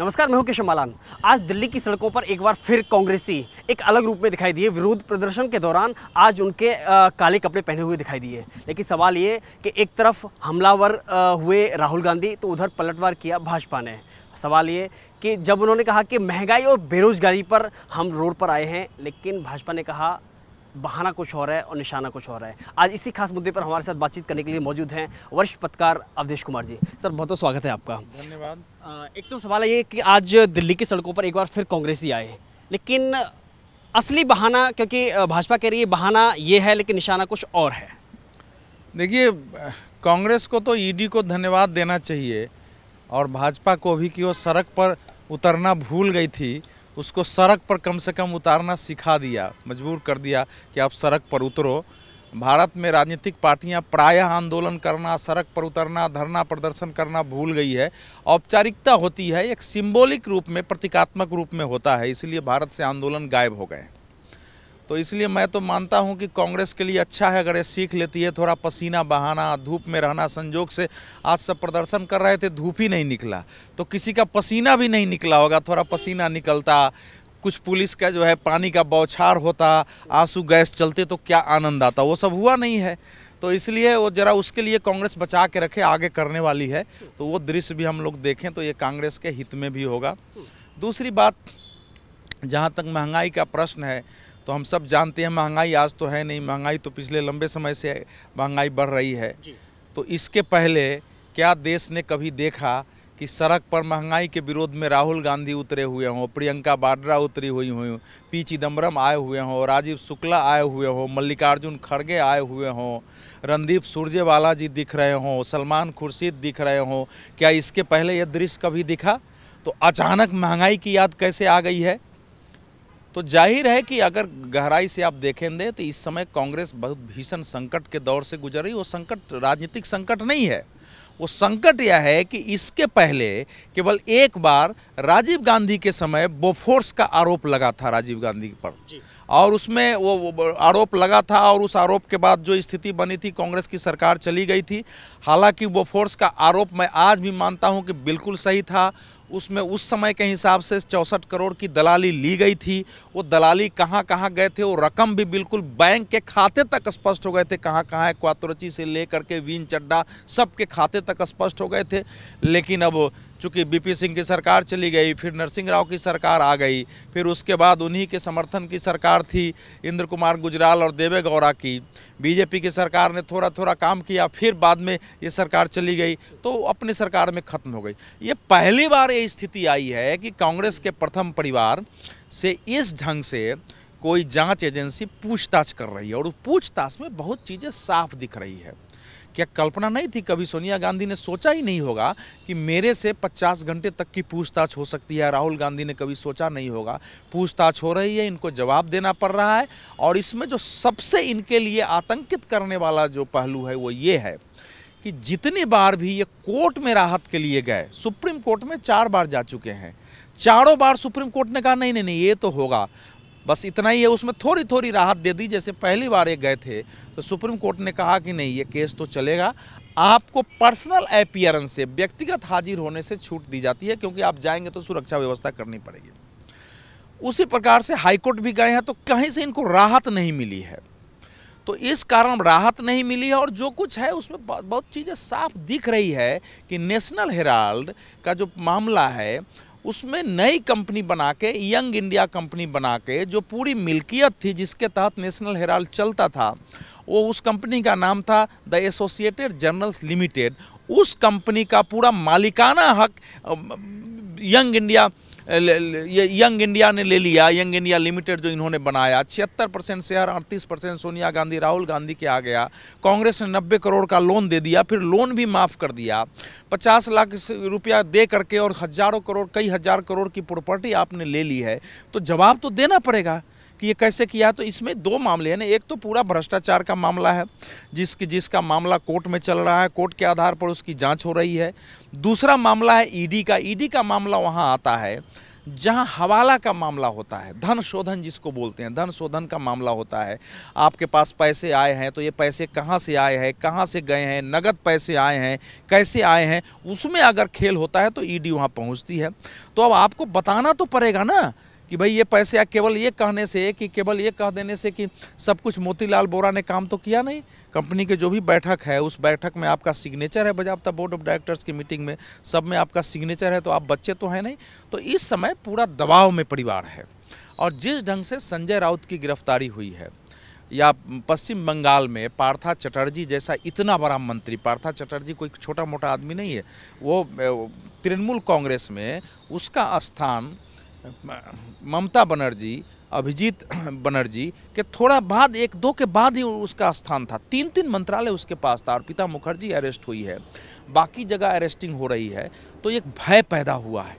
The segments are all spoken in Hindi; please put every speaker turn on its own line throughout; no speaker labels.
नमस्कार मैं हूं केशव मालान आज दिल्ली की सड़कों पर एक बार फिर कांग्रेसी एक अलग रूप में दिखाई दिए विरोध प्रदर्शन के दौरान आज उनके आ, काले कपड़े पहने हुए दिखाई दिए लेकिन सवाल ये कि एक तरफ हमलावर आ, हुए राहुल गांधी तो उधर पलटवार किया भाजपा ने सवाल ये कि जब उन्होंने कहा कि महंगाई और बेरोजगारी पर हम रोड पर आए हैं लेकिन भाजपा ने कहा बहाना कुछ हो रहा है और निशाना कुछ हो रहा है आज इसी खास मुद्दे पर हमारे साथ बातचीत करने के लिए मौजूद हैं वरिष्ठ पत्रकार अवधेश कुमार जी सर बहुत बहुत स्वागत है आपका धन्यवाद एक तो सवाल ये कि आज दिल्ली की सड़कों पर एक बार फिर कांग्रेस ही आए लेकिन असली बहाना क्योंकि भाजपा कह रही है बहाना ये है लेकिन निशाना कुछ और है देखिए
कांग्रेस को तो ईडी को धन्यवाद देना चाहिए और भाजपा को भी कि वो सड़क पर उतरना भूल गई थी उसको सड़क पर कम से कम उतारना सिखा दिया मजबूर कर दिया कि आप सड़क पर उतरो भारत में राजनीतिक पार्टियां प्रायः आंदोलन करना सड़क पर उतरना धरना प्रदर्शन करना भूल गई है औपचारिकता होती है एक सिंबॉलिक रूप में प्रतीकात्मक रूप में होता है इसलिए भारत से आंदोलन गायब हो गए हैं तो इसलिए मैं तो मानता हूं कि कांग्रेस के लिए अच्छा है अगर ये सीख लेती है थोड़ा पसीना बहाना धूप में रहना संजोग से आज सब प्रदर्शन कर रहे थे धूप ही नहीं निकला तो किसी का पसीना भी नहीं निकला होगा थोड़ा पसीना निकलता कुछ पुलिस का जो है पानी का बौछार होता आंसू गैस चलते तो क्या आनंद आता वो सब हुआ नहीं है तो इसलिए वो जरा उसके लिए कांग्रेस बचा के रखे आगे करने वाली है तो वो दृश्य भी हम लोग देखें तो ये कांग्रेस के हित में भी होगा दूसरी बात जहाँ तक महंगाई का प्रश्न है तो हम सब जानते हैं महंगाई आज तो है नहीं महंगाई तो पिछले लंबे समय से महंगाई बढ़ रही है तो इसके पहले क्या देश ने कभी देखा कि सड़क पर महंगाई के विरोध में राहुल गांधी उतरे हुए हों प्रियंका बाड्रा उतरी हुई हुई पी चिदम्बरम आए हुए हों राजीव शुक्ला आए हुए हों मल्लिकार्जुन खड़गे आए हुए हों रणदीप सुरजेवाला जी दिख रहे हों सलमान खुर्शीद दिख रहे हों क्या इसके पहले यह दृश्य कभी दिखा तो अचानक महंगाई की याद कैसे आ गई है तो जाहिर है कि अगर गहराई से आप देखेंगे तो इस समय कांग्रेस बहुत भीषण संकट के दौर से गुजर रही वो संकट राजनीतिक संकट नहीं है वो संकट यह है कि इसके पहले केवल एक बार राजीव गांधी के समय बोफोर्स का आरोप लगा था राजीव गांधी पर और उसमें वो आरोप लगा था और उस आरोप के बाद जो स्थिति बनी थी कांग्रेस की सरकार चली गई थी हालांकि वो फोर्स का आरोप मैं आज भी मानता हूं कि बिल्कुल सही था उसमें उस समय के हिसाब से चौंसठ करोड़ की दलाली ली गई थी वो दलाली कहाँ कहाँ गए थे वो रकम भी बिल्कुल बैंक के खाते तक स्पष्ट हो गए थे कहाँ कहाँ क्वातरची से लेकर के वीन चड्डा सबके खाते तक स्पष्ट हो गए थे लेकिन अब चूँकि बीपी सिंह की सरकार चली गई फिर नरसिंह राव की सरकार आ गई फिर उसके बाद उन्हीं के समर्थन की सरकार थी इंद्र कुमार गुजराल और देवे गौड़ा की बीजेपी की सरकार ने थोड़ा थोड़ा काम किया फिर बाद में ये सरकार चली गई तो अपनी सरकार में ख़त्म हो गई ये पहली बार ये स्थिति आई है कि कांग्रेस के प्रथम परिवार से इस ढंग से कोई जांच एजेंसी पूछताछ कर रही है और पूछताछ में बहुत चीज़ें साफ दिख रही है क्या कल्पना नहीं थी कभी सोनिया गांधी ने सोचा ही नहीं होगा कि मेरे से 50 घंटे तक की पूछताछ हो सकती है राहुल गांधी ने कभी सोचा नहीं होगा पूछताछ हो रही है इनको जवाब देना पड़ रहा है और इसमें जो सबसे इनके लिए आतंकित करने वाला जो पहलू है वो ये है कि जितनी बार भी ये कोर्ट में राहत के लिए गए सुप्रीम कोर्ट में चार बार जा चुके हैं चारों बार सुप्रीम कोर्ट ने कहा नहीं नहीं नहीं ये तो होगा बस इतना ही है उसमें थोड़ी थोड़ी राहत दे दी जैसे पहली बार ये गए थे तो सुप्रीम कोर्ट ने कहा कि नहीं ये केस तो चलेगा आपको पर्सनल अपियरेंस से व्यक्तिगत हाजिर होने से छूट दी जाती है क्योंकि आप जाएंगे तो सुरक्षा व्यवस्था करनी पड़ेगी उसी प्रकार से हाईकोर्ट भी गए हैं तो कहीं से इनको राहत नहीं मिली है तो इस कारण राहत नहीं मिली है और जो कुछ है उसमें बहुत चीज़ें साफ दिख रही है कि नेशनल हेराल्ड का जो मामला है उसमें नई कंपनी बना के यंग इंडिया कंपनी बना के जो पूरी मिल्कियत थी जिसके तहत नेशनल हेराल्ड चलता था वो उस कंपनी का नाम था द एसोसिएटेड जर्नल्स लिमिटेड उस कंपनी का पूरा मालिकाना हक यंग इंडिया यंग इंडिया ने ले लिया यंग इंडिया लिमिटेड जो इन्होंने बनाया छिहत्तर परसेंट शेयर अड़तीस परसेंट सोनिया गांधी राहुल गांधी के आ गया कांग्रेस ने नब्बे करोड़ का लोन दे दिया फिर लोन भी माफ़ कर दिया पचास लाख रुपया दे करके और हज़ारों करोड़ कई हज़ार करोड़ की प्रॉपर्टी आपने ले ली है तो जवाब तो देना पड़ेगा कि ये कैसे किया तो इसमें दो मामले हैं ना एक तो पूरा भ्रष्टाचार का मामला है जिसके जिसका मामला कोर्ट में चल रहा है कोर्ट के आधार पर उसकी जाँच हो रही है दूसरा मामला है ईडी का ईडी का मामला वहाँ आता है जहाँ हवाला का मामला होता है धन शोधन जिसको बोलते हैं धन शोधन का मामला होता है आपके पास पैसे आए हैं तो ये पैसे कहाँ से आए हैं कहाँ से गए हैं नगद पैसे आए हैं कैसे आए हैं उसमें अगर खेल होता है तो ईडी वहाँ पहुँचती है तो अब आपको बताना तो पड़ेगा ना कि भाई ये पैसे आ केवल ये कहने से कि केवल ये कह देने से कि सब कुछ मोतीलाल बोरा ने काम तो किया नहीं कंपनी के जो भी बैठक है उस बैठक में आपका सिग्नेचर है बजाबता बोर्ड ऑफ डायरेक्टर्स की मीटिंग में सब में आपका सिग्नेचर है तो आप बच्चे तो हैं नहीं तो इस समय पूरा दबाव में परिवार है और जिस ढंग से संजय राउत की गिरफ्तारी हुई है या पश्चिम बंगाल में पार्था चटर्जी जैसा इतना बड़ा मंत्री पार्था चटर्जी कोई छोटा मोटा आदमी नहीं है वो तृणमूल कांग्रेस में उसका स्थान ममता बनर्जी अभिजीत बनर्जी के थोड़ा बाद एक दो के बाद ही उसका स्थान था तीन तीन मंत्रालय उसके पास था और पिता मुखर्जी अरेस्ट हुई है बाकी जगह अरेस्टिंग हो रही है तो एक भय पैदा हुआ है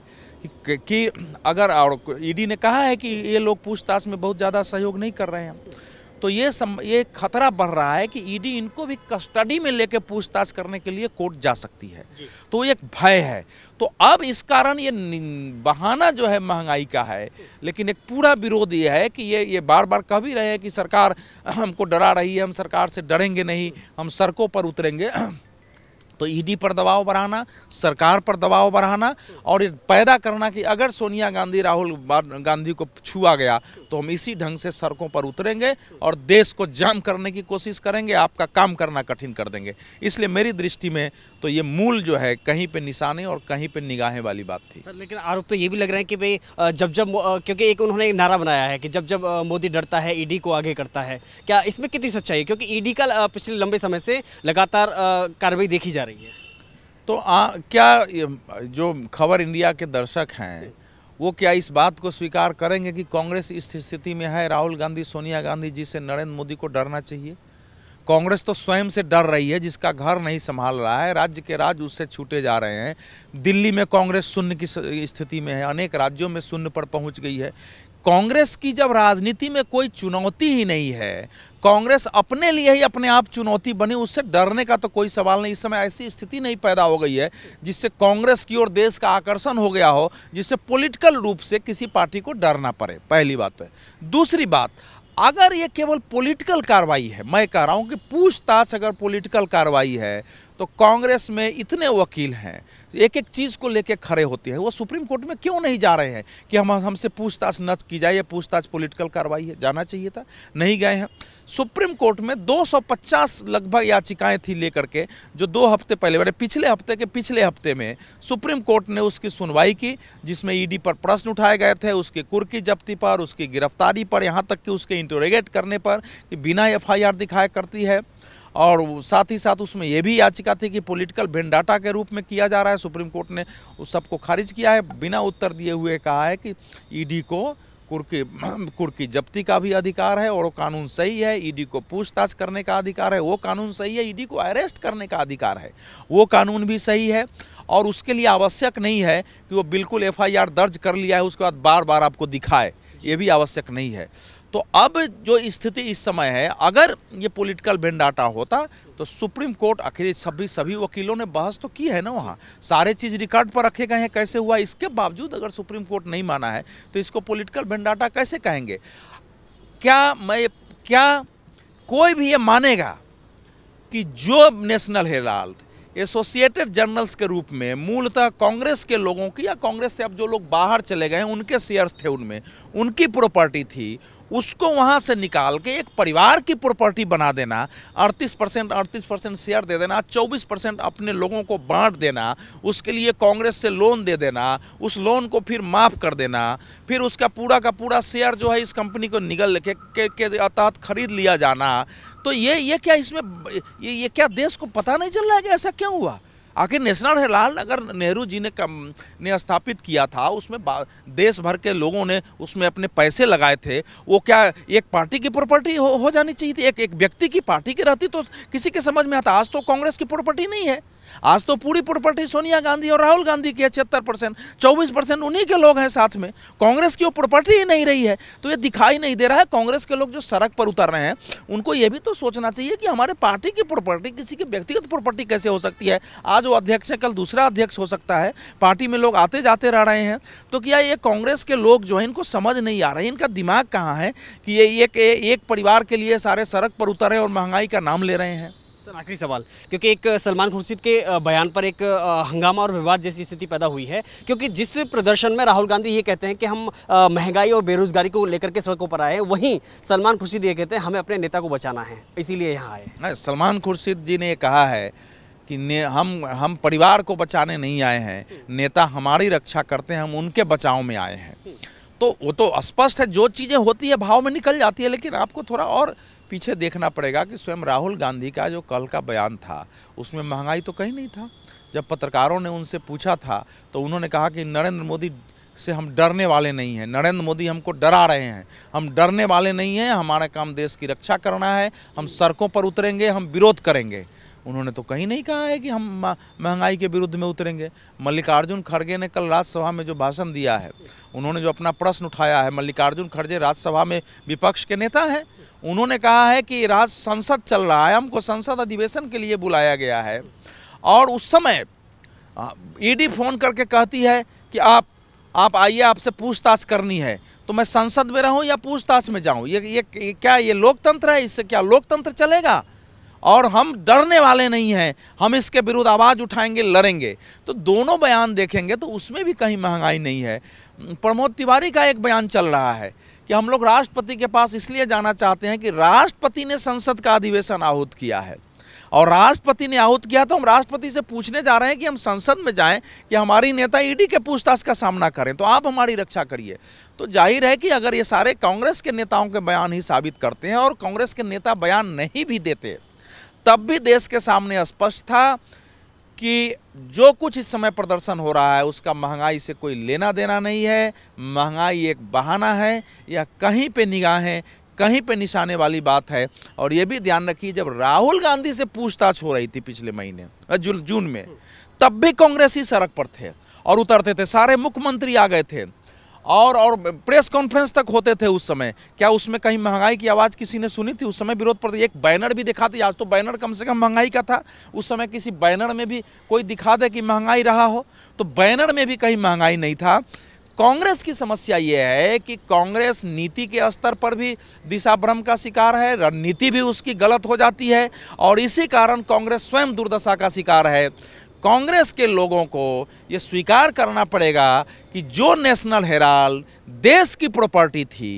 कि, अगर और ईडी ने कहा है कि ये लोग पूछताछ में बहुत ज़्यादा सहयोग नहीं कर रहे हैं तो ये सम, ये खतरा बढ़ रहा है कि ईडी e इनको भी कस्टडी में लेके पूछताछ करने के लिए कोर्ट जा सकती है तो एक भय है तो अब इस कारण ये बहाना जो है महंगाई का है लेकिन एक पूरा विरोध ये है कि ये ये बार बार कह भी रहे हैं कि सरकार हमको डरा रही है हम सरकार से डरेंगे नहीं हम सड़कों पर उतरेंगे तो ईडी पर दबाव बढ़ाना सरकार पर दबाव बढ़ाना और पैदा करना कि अगर सोनिया गांधी राहुल गांधी को छुआ गया तो हम इसी ढंग से सड़कों पर उतरेंगे और देश को जाम करने की कोशिश करेंगे आपका काम करना कठिन कर देंगे इसलिए मेरी दृष्टि में तो ये मूल जो है कहीं पे निशाने और कहीं पे निगाहें वाली बात थी
सर लेकिन आरोप तो ये भी लग रहा है कि भाई जब जब क्योंकि एक उन्होंने एक नारा बनाया है कि जब जब मोदी डरता है ईडी को आगे करता है क्या इसमें कितनी सच्चाई है क्योंकि ईडी का पिछले लंबे समय से लगातार कार्रवाई देखी जा रही रही है तो आ, क्या जो खबर इंडिया के दर्शक हैं
वो क्या इस बात को स्वीकार करेंगे कि कांग्रेस इस स्थिति में है राहुल गांधी सोनिया गांधी जी से नरेंद्र मोदी को डरना चाहिए कांग्रेस तो स्वयं से डर रही है जिसका घर नहीं संभाल रहा है राज्य के राज्य उससे छूटे जा रहे हैं दिल्ली में कांग्रेस शून्य की स्थिति में है अनेक राज्यों में शून्य पर पहुंच गई है कांग्रेस की जब राजनीति में कोई चुनौती ही नहीं है कांग्रेस अपने लिए ही अपने आप चुनौती बनी उससे डरने का तो कोई सवाल नहीं इस समय ऐसी स्थिति नहीं पैदा हो गई है जिससे कांग्रेस की ओर देश का आकर्षण हो गया हो जिससे पॉलिटिकल रूप से किसी पार्टी को डरना पड़े पहली बात तो है दूसरी बात अगर ये केवल पॉलिटिकल कार्रवाई है मैं कह रहा हूँ कि पूछताछ अगर पॉलिटिकल कार्रवाई है तो कांग्रेस में इतने वकील हैं एक एक चीज़ को लेकर खड़े होते हैं वो सुप्रीम कोर्ट में क्यों नहीं जा रहे हैं कि हम हमसे पूछताछ न की जाए या पूछताछ पॉलिटिकल कार्रवाई है जाना चाहिए था नहीं गए हैं सुप्रीम कोर्ट में 250 लगभग याचिकाएं थी लेकर के जो दो हफ्ते पहले बड़े पिछले हफ्ते के पिछले हफ्ते में सुप्रीम कोर्ट ने उसकी सुनवाई की जिसमें ईडी पर प्रश्न उठाए गए थे उसके कुर्की जब्ती पर उसकी गिरफ्तारी पर यहाँ तक कि उसके इंटोरेगेट करने पर कि बिना एफ दिखाया करती है और साथ ही साथ उसमें यह भी याचिका थी कि पॉलिटिकल भेंडाटा के रूप में किया जा रहा है सुप्रीम कोर्ट ने उस सबको खारिज किया है बिना उत्तर दिए हुए कहा है कि ईडी को कुर्की कुर्की जब्ती का भी अधिकार है और वो कानून सही है ईडी को पूछताछ करने का अधिकार है वो कानून सही है ईडी को अरेस्ट करने का अधिकार है वो कानून भी सही है और उसके लिए आवश्यक नहीं है कि वो बिल्कुल एफआईआर दर्ज कर लिया है उसके बाद बार बार आपको दिखाए ये भी आवश्यक नहीं है तो अब जो स्थिति इस समय है अगर ये पॉलिटिकल बेंडाटा होता तो सुप्रीम कोर्ट आखिर सभी सभी वकीलों ने बहस तो की है ना वहाँ सारे चीज़ रिकॉर्ड पर रखे गए हैं कैसे हुआ इसके बावजूद अगर सुप्रीम कोर्ट नहीं माना है तो इसको पॉलिटिकल बेंडाटा कैसे कहेंगे क्या मैं क्या कोई भी ये मानेगा कि जो नेशनल हेराल्ड एसोसिएटेड जर्नल्स के रूप में मूलतः कांग्रेस के लोगों की या कांग्रेस से अब जो लोग बाहर चले गए उनके शेयर्स थे उनमें उनकी प्रॉपर्टी थी उसको वहाँ से निकाल के एक परिवार की प्रॉपर्टी बना देना 38 परसेंट अड़तीस परसेंट शेयर दे देना 24 परसेंट अपने लोगों को बांट देना उसके लिए कांग्रेस से लोन दे देना उस लोन को फिर माफ़ कर देना फिर उसका पूरा का पूरा शेयर जो है इस कंपनी को निगल के, के, के तहत खरीद लिया जाना तो ये ये क्या इसमें ये, ये क्या देश को पता नहीं चल रहा है कि ऐसा क्यों हुआ आखिर नेशनल हेराल्ड अगर नेहरू जी ने कम ने स्थापित किया था उसमें देश भर के लोगों ने उसमें अपने पैसे लगाए थे वो क्या एक पार्टी की प्रॉपर्टी हो, हो जानी चाहिए थी एक एक व्यक्ति की पार्टी की रहती तो किसी के समझ में आता आज तो कांग्रेस की प्रॉपर्टी नहीं है आज तो पूरी प्रॉपर्टी सोनिया गांधी और राहुल गांधी की है छिहत्तर परसेंट चौबीस परसेंट उन्हीं के लोग हैं साथ में कांग्रेस की वो प्रॉपर्टी ही नहीं रही है तो ये दिखाई नहीं दे रहा है कांग्रेस के लोग जो सड़क पर उतर रहे हैं उनको ये भी तो सोचना चाहिए कि हमारे पार्टी की प्रॉपर्टी किसी की व्यक्तिगत प्रॉपर्टी कैसे हो सकती है आज वो अध्यक्ष है कल दूसरा अध्यक्ष हो सकता है पार्टी में लोग आते जाते रह रहे हैं तो क्या ये कांग्रेस के लोग जो है इनको समझ नहीं आ रहे इनका दिमाग कहाँ है कि ये एक परिवार
के लिए सारे सड़क पर उतर रहे और महंगाई का नाम ले रहे हैं सर आखिरी सवाल क्योंकि एक सलमान खुर्शीद के बयान पर एक हंगामा और विवाद जैसी स्थिति पैदा हुई है क्योंकि जिस प्रदर्शन में राहुल गांधी ये कहते हैं कि हम महंगाई और बेरोजगारी को लेकर के सड़कों पर आए वहीं सलमान खुर्शीद ये कहते हैं हमें अपने नेता को बचाना है इसीलिए यहाँ
आए सलमान खुर्शीद जी ने कहा है कि हम हम परिवार को बचाने नहीं आए हैं नेता हमारी रक्षा करते हैं हम उनके बचाव में आए हैं तो वो तो स्पष्ट है जो चीज़ें होती है भाव में निकल जाती है लेकिन आपको थोड़ा और पीछे देखना पड़ेगा कि स्वयं राहुल गांधी का जो कल का बयान था उसमें महंगाई तो कहीं नहीं था जब पत्रकारों ने उनसे पूछा था तो उन्होंने कहा कि नरेंद्र मोदी से हम डरने वाले नहीं हैं नरेंद्र मोदी हमको डरा रहे हैं हम डरने वाले नहीं हैं हमारा काम देश की रक्षा करना है हम सड़कों पर उतरेंगे हम विरोध करेंगे उन्होंने तो कहीं नहीं कहा है कि हम महंगाई के विरुद्ध में उतरेंगे मल्लिकार्जुन खड़गे ने कल राज्यसभा में जो भाषण दिया है उन्होंने जो अपना प्रश्न उठाया है मल्लिकार्जुन खड़गे राज्यसभा में विपक्ष के नेता हैं उन्होंने कहा है कि राज संसद चल रहा है हमको संसद अधिवेशन के लिए बुलाया गया है और उस समय ईडी फोन करके कहती है कि आप आप आइए आपसे पूछताछ करनी है तो मैं संसद में रहूं या पूछताछ में जाऊं ये, ये ये क्या ये लोकतंत्र है इससे क्या लोकतंत्र चलेगा और हम डरने वाले नहीं हैं हम इसके विरुद्ध आवाज़ उठाएंगे लड़ेंगे तो दोनों बयान देखेंगे तो उसमें भी कहीं महंगाई नहीं है प्रमोद तिवारी का एक बयान चल रहा है कि हम लोग राष्ट्रपति के पास इसलिए जाना चाहते हैं कि राष्ट्रपति ने संसद का अधिवेशन आहूत किया है और राष्ट्रपति ने आहूत किया तो हम राष्ट्रपति से पूछने जा रहे हैं कि हम संसद में जाएं कि हमारी नेता ईडी के पूछताछ का सामना करें तो आप हमारी रक्षा करिए तो जाहिर है कि अगर ये सारे कांग्रेस के नेताओं के बयान ही साबित करते हैं और कांग्रेस के नेता बयान नहीं भी देते तब भी देश के सामने स्पष्ट था कि जो कुछ इस समय प्रदर्शन हो रहा है उसका महंगाई से कोई लेना देना नहीं है महंगाई एक बहाना है या कहीं पे निगाहें कहीं पे निशाने वाली बात है और ये भी ध्यान रखिए जब राहुल गांधी से पूछताछ हो रही थी पिछले महीने जून में तब भी कांग्रेसी सड़क पर थे और उतरते थे सारे मुख्यमंत्री आ गए थे और और प्रेस कॉन्फ्रेंस तक होते थे उस समय क्या उसमें कहीं महंगाई की आवाज़ किसी ने सुनी थी उस समय विरोध प्रदर्शन एक बैनर भी दिखा दिया आज तो बैनर कम से कम महंगाई का था उस समय किसी बैनर में भी कोई दिखा दे कि महंगाई रहा हो तो बैनर में भी कहीं महंगाई नहीं था कांग्रेस की समस्या ये है कि कांग्रेस नीति के स्तर पर भी दिशा भ्रम का शिकार है रणनीति भी उसकी गलत हो जाती है और इसी कारण कांग्रेस स्वयं दुर्दशा का शिकार है कांग्रेस के लोगों को ये स्वीकार करना पड़ेगा कि जो नेशनल हेराल्ड देश की प्रॉपर्टी थी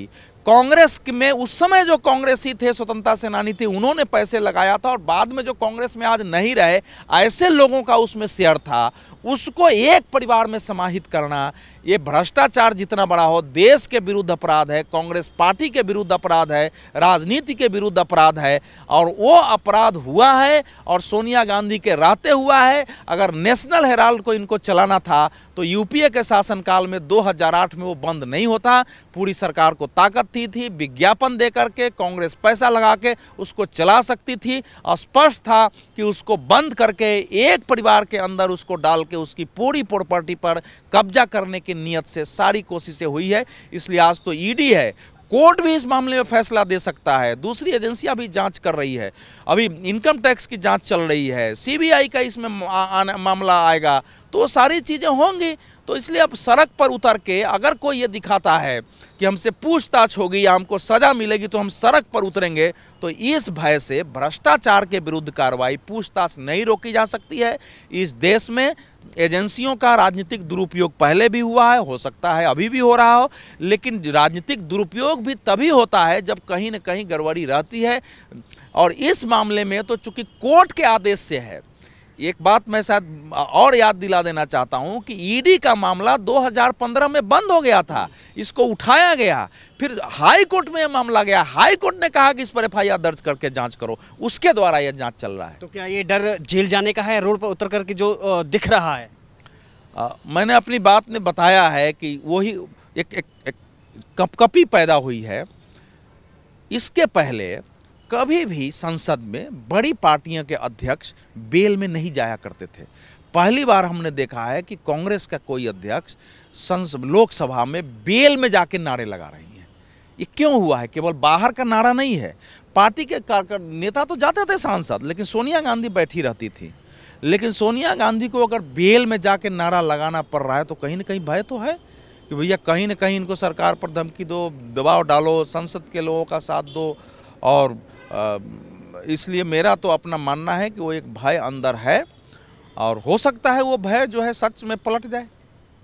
कांग्रेस में उस समय जो कांग्रेसी थे स्वतंत्रता सेनानी थे उन्होंने पैसे लगाया था और बाद में जो कांग्रेस में आज नहीं रहे ऐसे लोगों का उसमें शेयर था उसको एक परिवार में समाहित करना ये भ्रष्टाचार जितना बड़ा हो देश के विरुद्ध अपराध है कांग्रेस पार्टी के विरुद्ध अपराध है राजनीति के विरुद्ध अपराध है और वो अपराध हुआ है और सोनिया गांधी के रहते हुआ है अगर नेशनल हेराल्ड को इनको चलाना था तो यूपीए के शासनकाल में 2008 में वो बंद नहीं होता पूरी सरकार को ताकत थी थी विज्ञापन दे करके कांग्रेस पैसा लगा के उसको चला सकती थी स्पष्ट था कि उसको बंद करके एक परिवार के अंदर उसको डाल के उसकी पूरी प्रॉपर्टी पर कब्जा करने के की नीयत से सारी कोशिशें हुई है इसलिए आज तो ईडी e है कोर्ट भी इस मामले में फैसला दे सकता है दूसरी एजेंसियां भी जांच कर रही है अभी इनकम टैक्स की जांच चल रही है सीबीआई का इसमें मामला आएगा तो सारी चीज़ें होंगी तो इसलिए अब सड़क पर उतर के अगर कोई ये दिखाता है कि हमसे पूछताछ होगी या हमको सज़ा मिलेगी तो हम सड़क पर उतरेंगे तो इस भय से भ्रष्टाचार के विरुद्ध कार्रवाई पूछताछ नहीं रोकी जा सकती है इस देश में एजेंसियों का राजनीतिक दुरुपयोग पहले भी हुआ है हो सकता है अभी भी हो रहा हो लेकिन राजनीतिक दुरुपयोग भी तभी होता है जब कहीं ना कहीं गड़बड़ी रहती है और इस मामले में तो चूंकि कोर्ट के आदेश से है एक बात मैं शायद और याद दिला देना चाहता हूं कि ईडी e का मामला 2015 में बंद हो गया था इसको उठाया गया फिर हाई कोर्ट में यह मामला गया हाई कोर्ट ने कहा कि इस पर एफ दर्ज करके जांच करो उसके द्वारा यह जांच चल रहा है तो
क्या ये डर जेल जाने का है रोड पर उतर करके जो दिख रहा है आ, मैंने अपनी बात ने बताया है कि वही
एक, एक, एक कपकपी पैदा हुई है इसके पहले कभी भी संसद में बड़ी पार्टियों के अध्यक्ष बेल में नहीं जाया करते थे पहली बार हमने देखा है कि कांग्रेस का कोई अध्यक्ष संसद लोकसभा में बेल में जाके नारे लगा रही हैं ये क्यों हुआ है केवल बाहर का नारा नहीं है पार्टी के कार्यकर् नेता तो जाते थे सांसद लेकिन सोनिया गांधी बैठी रहती थी लेकिन सोनिया गांधी को अगर बेल में जाके नारा लगाना पड़ रहा है तो कहीं ना कहीं भय तो है कि भैया कहीं ना कहीं इनको सरकार पर धमकी दो दबाव डालो संसद के लोगों का साथ दो और इसलिए मेरा तो अपना मानना है कि वो एक भय अंदर है और हो सकता है वो भय जो है सच में पलट जाए